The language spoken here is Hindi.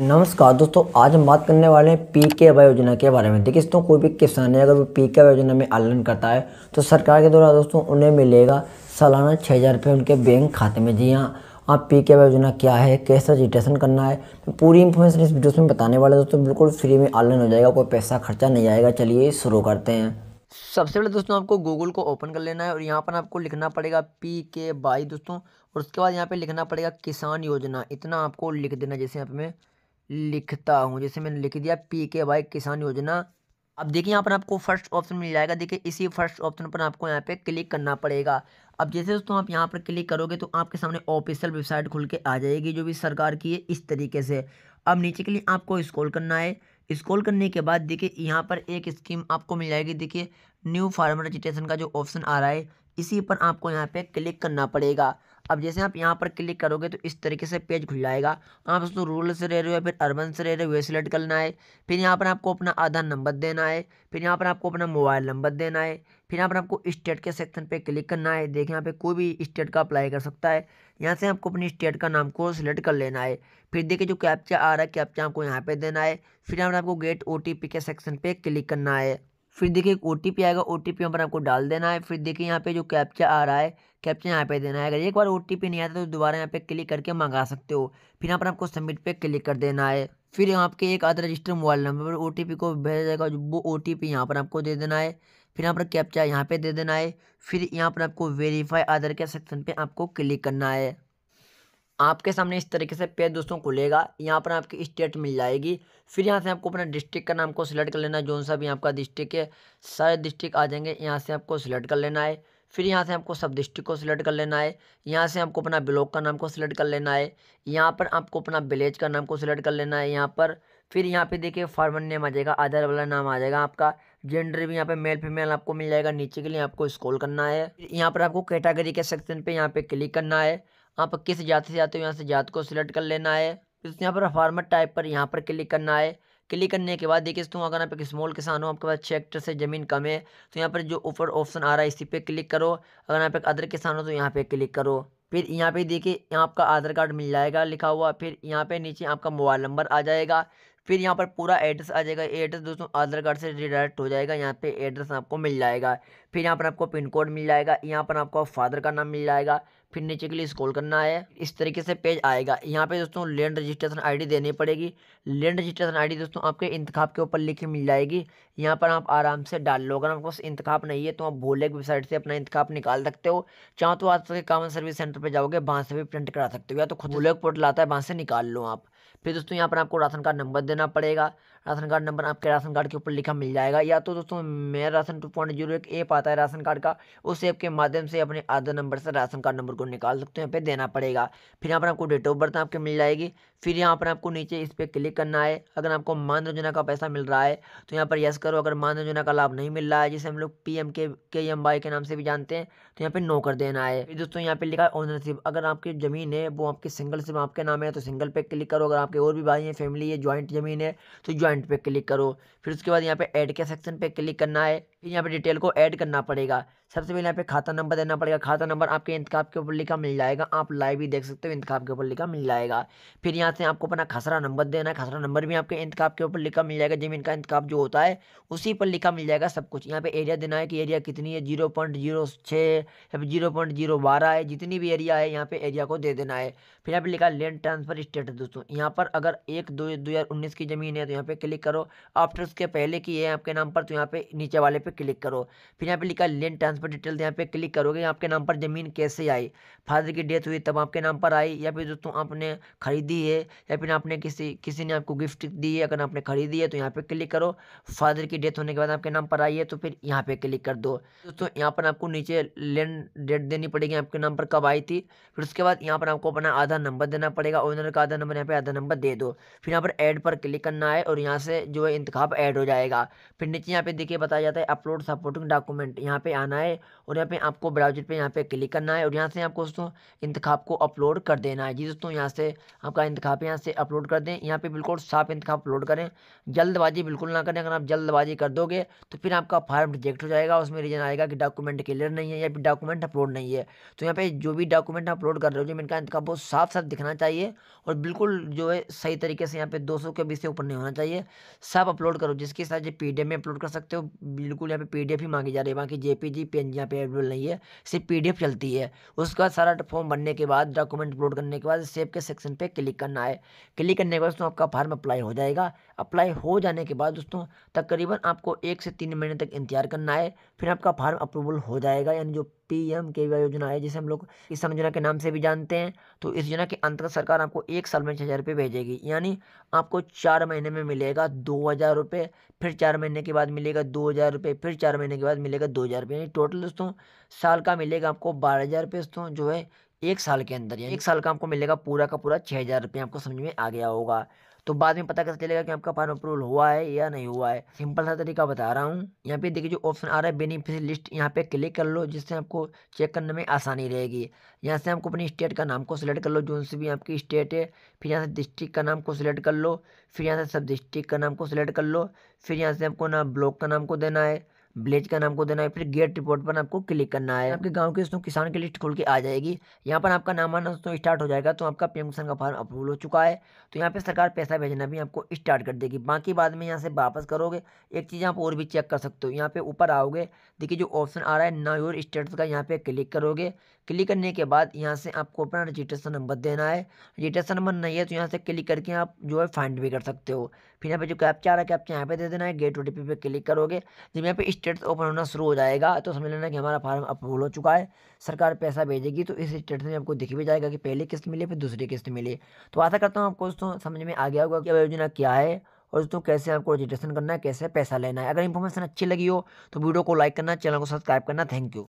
नमस्कार दोस्तों आज हम बात करने वाले हैं पी के अभय योजना के बारे में देखिए दोस्तों कोई भी किसान है अगर वो पी के वाई योजना में आवेदन करता है तो सरकार के द्वारा दोस्तों उन्हें मिलेगा सालाना छः हज़ार रुपये उनके बैंक खाते में जी हाँ आप पी के योजना क्या है कैसे रजिस्ट्रेशन करना है तो पूरी इन्फॉर्मेशन इस वीडियो में बताने वाले दोस्तों बिल्कुल फ्री में आवेदन हो जाएगा कोई पैसा खर्चा नहीं आएगा चलिए शुरू करते हैं सबसे पहले दोस्तों आपको गूगल को ओपन कर लेना है और यहाँ पर आपको लिखना पड़ेगा पी के बाई दोस्तों और उसके बाद यहाँ पे लिखना पड़ेगा किसान योजना इतना आपको लिख देना जैसे यहाँ पे मैं लिखता हूँ जैसे मैंने लिख दिया पी के वाई किसान योजना अब देखिए यहाँ पर आपको फर्स्ट ऑप्शन मिल जाएगा देखिए इसी फर्स्ट ऑप्शन पर आपको यहाँ पे क्लिक करना पड़ेगा अब जैसे दोस्तों आप यहाँ पर क्लिक करोगे तो आपके सामने ऑफिशियल वेबसाइट खुल के आ जाएगी जो भी सरकार की है इस तरीके से अब नीचे के लिए आपको स्क्रॉल करना है स्क्रॉल करने के बाद देखिए यहाँ पर एक स्कीम आपको मिल जाएगी देखिए न्यू फार्मर रजिस्ट्रेशन का जो ऑप्शन आ रहा है इसी पर आपको यहाँ पर क्लिक करना पड़ेगा अब जैसे आप यहाँ पर क्लिक करोगे तो इस तरीके से पेज खुल जाएगा आप दोस्तों रूरल से रह रहे हो फिर अर्बन से रह रहे हो वे सिलेक्ट करना है फिर यहाँ पर आपको अपना आधार नंबर देना है फिर यहाँ पर आपको अपना मोबाइल नंबर देना है फिर यहाँ पर आपको स्टेट के सेक्शन पर क्लिक करना है देखिए यहाँ पर कोई भी स्टेट का अप्लाई कर सकता है यहाँ से आपको अपनी स्टेट का नाम को सिलेक्ट कर लेना है फिर देखिए जो कैप्चा आ रहा है कैप्चा आपको यहाँ पे देना है फिर यहाँ पर आपको गेट ओ के सेक्शन पे क्लिक करना है फिर देखिए एक ओ आएगा ओ टी पर आपको डाल देना है फिर देखिए यहाँ पे जो कैप्चा आ रहा है कैप्चा यहाँ पे देना है अगर एक बार ओ नहीं आता तो दोबारा यहाँ पे क्लिक करके मंगा सकते हो फिर यहाँ पर आपको सबमिट पे क्लिक कर देना है फिर यहाँ आपके एक आधा रजिस्टर मोबाइल नंबर पर ओ को भेजा जाएगा वो ओ टी यहाँ पर आपको दे देना है फिर यहाँ पर कैप्चा यहाँ पर दे देना है फिर यहाँ पर आपको वेरीफाई आधार के सेक्शन पर आपको क्लिक करना है आपके सामने इस तरीके से पेज दोस्तों खुलेगा यहाँ पर आपकी स्टेट मिल जाएगी फिर यहाँ से आपको अपने डिस्ट्रिक्ट का नाम को सिलेक्ट कर लेना जोन सा भी आपका डिस्ट्रिक्ट है सारे डिस्ट्रिक्ट आ जाएंगे यहाँ से आपको सिलेक्ट कर लेना है फिर यहाँ से आपको सब डिस्ट्रिक्ट को सिलेक्ट कर लेना है यहाँ से आपको अपना ब्लॉक का नाम को सिलेक्ट कर लेना है यहाँ पर आपको अपना विलेज का नाम को सिलेक्ट कर लेना है यहाँ पर फिर यहाँ पे देखिए फार्मर नेम आ जाएगा आधार वाला नाम आ जाएगा आपका जेंडर भी यहाँ पे मेल फीमेल आपको मिल जाएगा नीचे के लिए आपको स्कॉल करना है यहाँ पर आपको कैटागरी के सेक्शन पे यहाँ पे क्लिक करना है यहाँ पर किस जाति से जाते हो यहाँ से जात को सिलेक्ट कर लेना है फिर यहाँ पर फार्मर टाइप पर यहाँ पर क्लिक करना है क्लिक करने के बाद देखिए दोस्तों अगर आप एक स्मॉल किसान हो आपके पास छः हेक्टर से ज़मीन कम है तो यहाँ पर जो ऊपर ऑप्शन आ रहा है इसी पे क्लिक करो अगर आप एक अदर किसान हो तो यहाँ पे क्लिक करो फिर यहाँ पे देखिए यहाँ आपका आधार कार्ड मिल जाएगा लिखा हुआ फिर यहाँ पे नीचे आपका मोबाइल नंबर आ जाएगा फिर यहाँ पर पूरा एड्रेस आ जाएगा एड्रेस दोस्तों आधार कार्ड से रिडायरेक्ट हो जाएगा यहाँ पे एड्रेस आपको मिल जाएगा फिर यहाँ पर आपको पिन कोड मिल जाएगा यहाँ पर आपको फादर का नाम मिल जाएगा फिर नीचे के लिए स्कॉल करना है इस तरीके से पेज आएगा यहाँ पे दोस्तों लैंड रजिस्ट्रेशन आईडी देनी पड़ेगी लैंड रजिस्ट्रेशन आईडी दोस्तों आपके इंतखाब के ऊपर लिखी मिल जाएगी यहाँ पर आप आराम से डाल लो अगर आपको इंतखाब नहीं है तो आप भोले की वेबसाइट से अपना इंतखाब निकाल सकते हो चाहे तो आज के कॉमन सर्विस सेंटर पर जाओगे वहाँ से भी प्रिंट करा सकते हो या तो खुद भोले पोर्टल आता है वहाँ से निकाल लो आप फिर दोस्तों यहाँ पर आपको राशन कार्ड नंबर देना पड़ेगा राशन कार्ड नंबर आपके राशन कार्ड के ऊपर लिखा मिल जाएगा या तो दोस्तों Mera ration two point zero एक ऐप आता है राशन कार्ड का उस ऐप के माध्यम से अपने आधार नंबर से राशन कार्ड नंबर को निकाल सकते हैं फिर देना पड़ेगा फिर यहाँ पर आपको डेट ऑफ बर्थ आपके मिल जाएगी फिर यहाँ पर आपको नीचे इस पर क्लिक करना है अगर आपको मान योजना का पैसा मिल रहा है तो यहाँ पर यस करो अगर मान योजना का लाभ नहीं मिल रहा है जिसे हम लोग पी एम के के एम वाई के नाम से भी जानते हैं तो यहाँ पर नो कर देना है फिर दोस्तों यहाँ पर लिखा है ओनरशिप अगर आपकी ज़मीन है वो आपकी सिंगल सिर्फ आपके नाम है तो सिंगल पे क्लिक करो अगर आपके और भी भाई हैं फैमिली है ज्वाइंट ज़मीन है तो ज्वाइंट पे क्लिक करो फिर उसके बाद यहाँ पे ऐड के सेक्शन पे क्लिक करना है फिर यहाँ पे डिटेल को ऐड करना पड़ेगा सबसे पहले यहाँ पे खाता नंबर देना पड़ेगा खाता नंबर आपके इंतखा के ऊपर लिखा मिल जाएगा आप लाइव भी देख सकते हो इंतखा के ऊपर लिखा मिल जाएगा फिर यहाँ से आपको अपना खसरा नंबर देना है खसरा नंबर भी आपके इंतखा के ऊपर लिखा मिल जाएगा जमीन का इंतखा जो होता है उसी पर लिखा मिल जाएगा सब कुछ यहाँ पे एरिया देना है कि एरिया कितनी है जीरो पॉइंट जीरो छः या फिर जीरो पॉइंट जीरो बारह है जितनी भी एरिया है यहाँ पे एरिया को दे देना है फिर यहाँ पे लिखा लैंड ट्रांसफर स्टेटस दोस्तों यहाँ पर अगर एक दो दो की ज़मीन है तो यहाँ पे क्लिक करो आफ्टर उसके पहले की है आपके नाम पर तो यहाँ पे नीचे वाले पे क्लिक करो फिर यहाँ पे लिखा लैंड ट्रांसफर डिटेल यहाँ पे क्लिक करोगे आपके नाम पर ज़मीन कैसे आई फादर की डेथ हुई तब आपके नाम पर आई या फिर दोस्तों आपने खरीदी है या फिर आपने किसी किसी ने आपको गिफ्ट दी है अगर आपने खरीदी है तो यहाँ पर क्लिक करो फादर की डेथ होने के बाद आपके नाम पर आई है तो फिर यहाँ पर क्लिक कर दो दोस्तों यहाँ पर आपको नीचे लैंड डेट देनी पड़ेगी आपके नाम पर कब आई थी फिर उसके बाद यहाँ पर आपको अपना आधार नंबर देना पड़ेगा ओनर का आधार नंबर यहाँ पे आधार नंबर दे दो फिर यहाँ पर एड पर क्लिक करना है और यहाँ से जो है इंतखाब ऐड हो जाएगा फिर नीचे यहाँ पे देखिए बताया जाता है अपलोड सपोर्टिंग डॉक्यूमेंट यहाँ पे आना है और यहाँ पे आपको ब्राउजर पे यहाँ पे क्लिक करना है और यहाँ से आपको दोस्तों इंतखाब को अपलोड कर देना है जी दोस्तों यहाँ से आपका इंतखाब यहाँ से अपलोड कर दें यहाँ पे बिल्कुल साफ इंतखाब अपलोड करें जल्दबाजी बिल्कुल ना करें अगर आप जल्दबाजी कर दोगे तो फिर आपका फार्म रिजेक्ट हो जाएगा उसमें रीजन आएगा कि डॉक्यूमेंट क्लियर नहीं है या फिर डॉक्यूमेंट अपलोड नहीं है तो यहाँ पर जो भी डॉक्यूमेंट अपलोड कर रहे हो जो इनका इंतखा बहुत साफ साफ दिखना चाहिए और बिल्कुल जो है सही तरीके से यहाँ पे दो के बीस से ऊपर नहीं होना चाहिए सब अपलोड करो जिसके साथ ये पी में अपलोड कर सकते हो बिल्कुल बिल्कुल यहाँ पे पीडीएफ ही मांगी जा रही है बाकी JPG PAN P N available नहीं है सिर्फ पीडीएफ चलती है उसके बाद सारा फॉर्म भरने के बाद डॉक्यूमेंट अपलोड करने के बाद सेव के सेक्शन पे क्लिक करना है क्लिक करने के बाद दोस्तों आपका फार्म अप्लाई हो जाएगा अप्लाई हो जाने के बाद दोस्तों तकरीबन आपको एक से तीन महीने तक इंतजार करना है फिर आपका फार्म अप्रूवल हो जाएगा यानी जो पी एम के वी योजना है जिसे हम लोग इस योजना के नाम से भी जानते हैं तो इस योजना के अंतर्गत सरकार आपको एक साल में छः हज़ार रुपये भेजेगी यानी आपको चार महीने में मिलेगा दो हज़ार रुपये फिर चार महीने के बाद मिलेगा दो हज़ार रुपये फिर चार महीने के बाद मिलेगा दो हज़ार रुपये यानी टोटल दोस्तों साल का मिलेगा आपको बारह हज़ार रुपये दोस्तों जो है एक साल के अंदर यानी एक साल का आपको मिलेगा पूरा का पूरा छः हज़ार रुपये आपको समझ में आ गया होगा तो बाद में पता कैसे चलेगा कि आपका फार्म अप्रूवल हुआ है या नहीं हुआ है सिंपल सा तरीका बता रहा हूँ यहाँ पे देखिए जो ऑप्शन आ रहा है बेनिफिशियल लिस्ट यहाँ पे क्लिक कर लो जिससे आपको चेक करने में आसानी रहेगी यहाँ से आपको अपनी स्टेट का नाम को सिलेक्ट कर लो जो से भी आपकी स्टेट है फिर यहाँ से डिस्ट्रिक्ट का नाम को सिलेक्ट कर लो फिर यहाँ से सब डिस्ट्रिक्ट का नाम को सिलेक्ट कर लो फिर यहाँ से आपको ना ब्लॉक का नाम को देना है विलेज का नाम को देना है फिर गेट रिपोर्ट पर आपको क्लिक करना है आपके गाँव के दोस्तों किसान की लिस्ट खुल के आ जाएगी यहाँ पर आपका नाम आना दोस्तों स्टार्ट हो जाएगा तो आपका पीएम किसान का फॉर्म अप्रूवल हो चुका है तो यहाँ पर सरकार पैसा भेजना भी आपको स्टार्ट कर देगी बाकी बाद में यहाँ से वापस करोगे एक चीज़ आप और भी चेक कर सकते हो यहाँ पे ऊपर आओगे देखिए जो ऑप्शन आ रहा है ना योर स्टेटस का यहाँ पर क्लिक करोगे क्लिक करने के बाद यहाँ से आपको अपना रजिस्ट्रेशन नंबर देना है रजिस्ट्रेशन नंबर नहीं है तो यहाँ से क्लिक करके आप जो है फाइंड भी कर सकते हो फिर यहाँ पे जो कैप्चा आ रहा है कैप्चा यहाँ पे दे देना है गेट ओ पे क्लिक करोगे जब यहाँ पे स्टेटस ओपन होना शुरू हो जाएगा तो समझ लेना कि हमारा फार्म अप्रूवल हो चुका है सरकार पैसा भेजेगी तो इस स्टेटस में आपको दिख भी जाएगा कि पहली किस्त मिली फिर दूसरी किस्त मिली तो आशा करता हूँ आपको दोस्तों समझ में आ गया होगा कि योजना क्या है और दोस्तों कैसे आपको रजिस्ट्रेशन करना है कैसे पैसा लेना है अगर इन्फॉर्मेशन अच्छी लगी हो तो वीडियो को लाइक करना चैनल को सब्सक्राइब करना थैंक यू